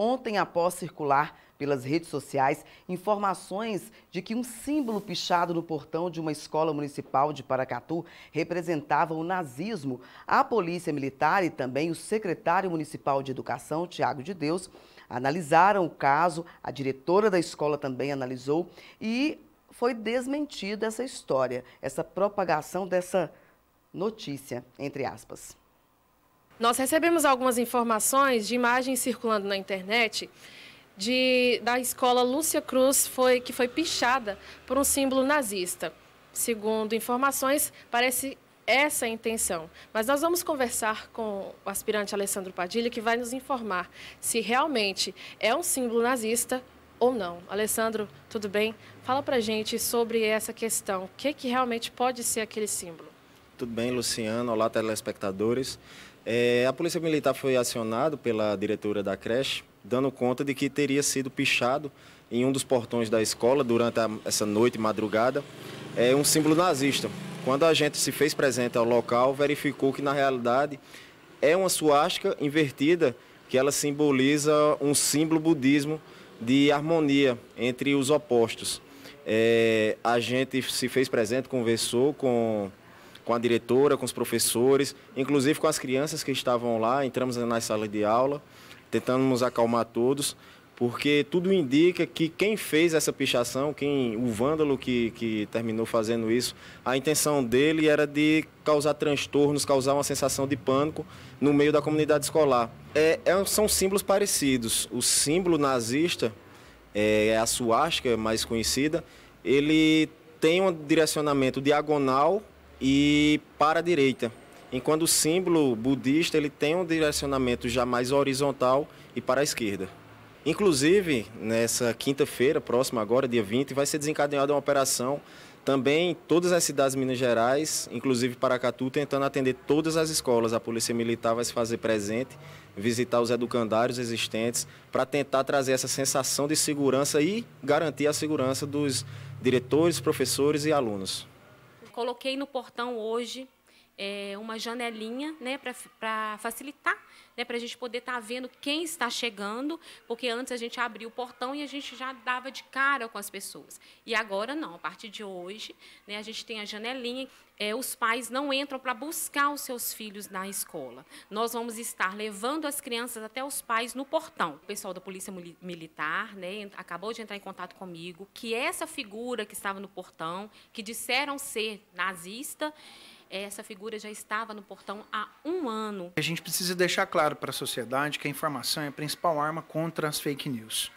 Ontem, após circular pelas redes sociais informações de que um símbolo pichado no portão de uma escola municipal de Paracatu representava o nazismo, a Polícia Militar e também o secretário municipal de Educação, Tiago de Deus, analisaram o caso, a diretora da escola também analisou e foi desmentida essa história, essa propagação dessa notícia, entre aspas. Nós recebemos algumas informações de imagens circulando na internet de, da escola Lúcia Cruz, foi, que foi pichada por um símbolo nazista. Segundo informações, parece essa a intenção. Mas nós vamos conversar com o aspirante Alessandro Padilha, que vai nos informar se realmente é um símbolo nazista ou não. Alessandro, tudo bem? Fala pra gente sobre essa questão. O que, que realmente pode ser aquele símbolo? Tudo bem, Luciano? Olá, telespectadores. É, a Polícia Militar foi acionada pela diretora da creche, dando conta de que teria sido pichado em um dos portões da escola durante a, essa noite madrugada é, um símbolo nazista. Quando a gente se fez presente ao local, verificou que na realidade é uma suástica invertida que ela simboliza um símbolo budismo de harmonia entre os opostos. É, a gente se fez presente, conversou com com a diretora, com os professores, inclusive com as crianças que estavam lá. Entramos nas salas de aula, tentamos acalmar todos, porque tudo indica que quem fez essa pichação, quem o vândalo que, que terminou fazendo isso, a intenção dele era de causar transtornos, causar uma sensação de pânico no meio da comunidade escolar. É, é, são símbolos parecidos. O símbolo nazista, é, é, a suástica mais conhecida, ele tem um direcionamento diagonal e para a direita. Enquanto o símbolo budista ele tem um direcionamento já mais horizontal e para a esquerda. Inclusive, nessa quinta-feira, próxima agora, dia 20, vai ser desencadeada uma operação também em todas as cidades de Minas Gerais, inclusive Paracatu, tentando atender todas as escolas. A Polícia Militar vai se fazer presente, visitar os educandários existentes, para tentar trazer essa sensação de segurança e garantir a segurança dos diretores, professores e alunos coloquei no portão hoje é, uma janelinha né, para facilitar, né, para a gente poder estar tá vendo quem está chegando, porque antes a gente abria o portão e a gente já dava de cara com as pessoas. E agora não, a partir de hoje, né, a gente tem a janelinha, é, os pais não entram para buscar os seus filhos na escola. Nós vamos estar levando as crianças até os pais no portão. O pessoal da Polícia Militar né, acabou de entrar em contato comigo que essa figura que estava no portão, que disseram ser nazista, essa figura já estava no portão há um ano. A gente precisa deixar claro para a sociedade que a informação é a principal arma contra as fake news.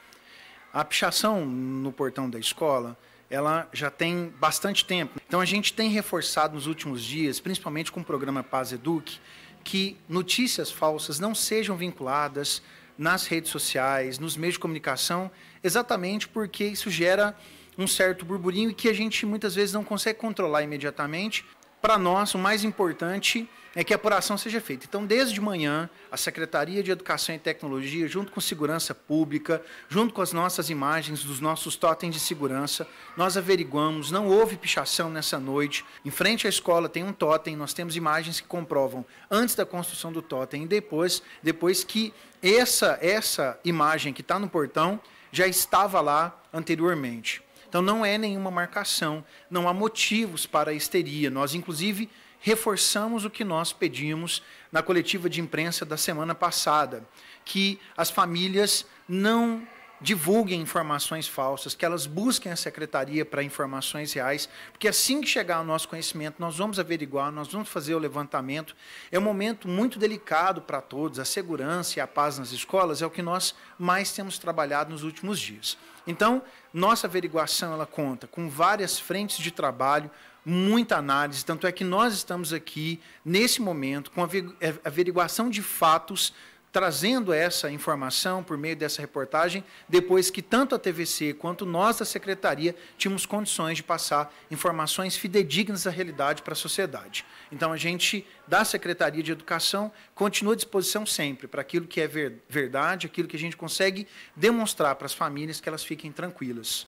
A pichação no portão da escola, ela já tem bastante tempo. Então a gente tem reforçado nos últimos dias, principalmente com o programa Paz Eduque, que notícias falsas não sejam vinculadas nas redes sociais, nos meios de comunicação, exatamente porque isso gera um certo burburinho que a gente muitas vezes não consegue controlar imediatamente. Para nós, o mais importante é que a apuração seja feita. Então, desde manhã, a Secretaria de Educação e Tecnologia, junto com Segurança Pública, junto com as nossas imagens dos nossos totens de segurança, nós averiguamos, não houve pichação nessa noite. Em frente à escola tem um totem, nós temos imagens que comprovam antes da construção do totem e depois, depois que essa, essa imagem que está no portão já estava lá anteriormente. Então não é nenhuma marcação, não há motivos para a histeria. Nós, inclusive, reforçamos o que nós pedimos na coletiva de imprensa da semana passada, que as famílias não divulguem informações falsas, que elas busquem a secretaria para informações reais, porque assim que chegar ao nosso conhecimento, nós vamos averiguar, nós vamos fazer o levantamento. É um momento muito delicado para todos, a segurança e a paz nas escolas é o que nós mais temos trabalhado nos últimos dias. Então, nossa averiguação ela conta com várias frentes de trabalho, muita análise, tanto é que nós estamos aqui nesse momento com a eh, averiguação de fatos trazendo essa informação por meio dessa reportagem, depois que tanto a TVC quanto nós da secretaria tínhamos condições de passar informações fidedignas da realidade para a sociedade. Então, a gente, da Secretaria de Educação, continua à disposição sempre para aquilo que é verdade, aquilo que a gente consegue demonstrar para as famílias que elas fiquem tranquilas.